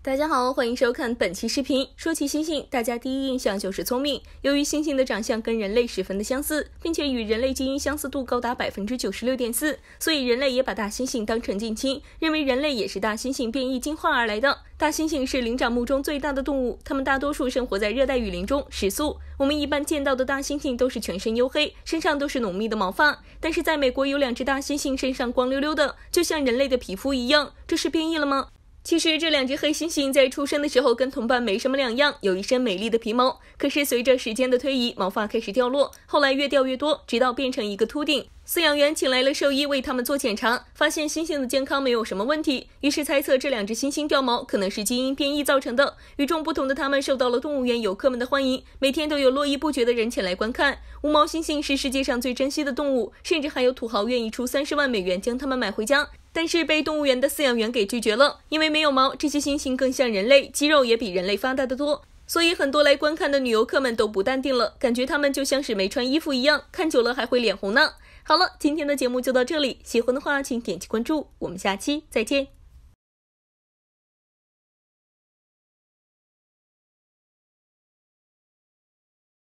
大家好，欢迎收看本期视频。说起猩猩，大家第一印象就是聪明。由于猩猩的长相跟人类十分的相似，并且与人类基因相似度高达百分之九十六点四，所以人类也把大猩猩当成近亲，认为人类也是大猩猩变异进化而来的。大猩猩是灵长目中最大的动物，它们大多数生活在热带雨林中食素。我们一般见到的大猩猩都是全身黝黑，身上都是浓密的毛发。但是在美国有两只大猩猩身上光溜溜的，就像人类的皮肤一样，这是变异了吗？其实这两只黑猩猩在出生的时候跟同伴没什么两样，有一身美丽的皮毛。可是随着时间的推移，毛发开始掉落，后来越掉越多，直到变成一个秃顶。饲养员请来了兽医为他们做检查，发现猩猩的健康没有什么问题，于是猜测这两只猩猩掉毛可能是基因变异造成的。与众不同的它们受到了动物园游客们的欢迎，每天都有络绎不绝的人前来观看。无毛猩猩是世界上最珍惜的动物，甚至还有土豪愿意出三十万美元将它们买回家。但是被动物园的饲养员给拒绝了，因为没有毛，这些猩猩更像人类，肌肉也比人类发达得多，所以很多来观看的女游客们都不淡定了，感觉他们就像是没穿衣服一样，看久了还会脸红呢。好了，今天的节目就到这里，喜欢的话请点击关注，我们下期再见。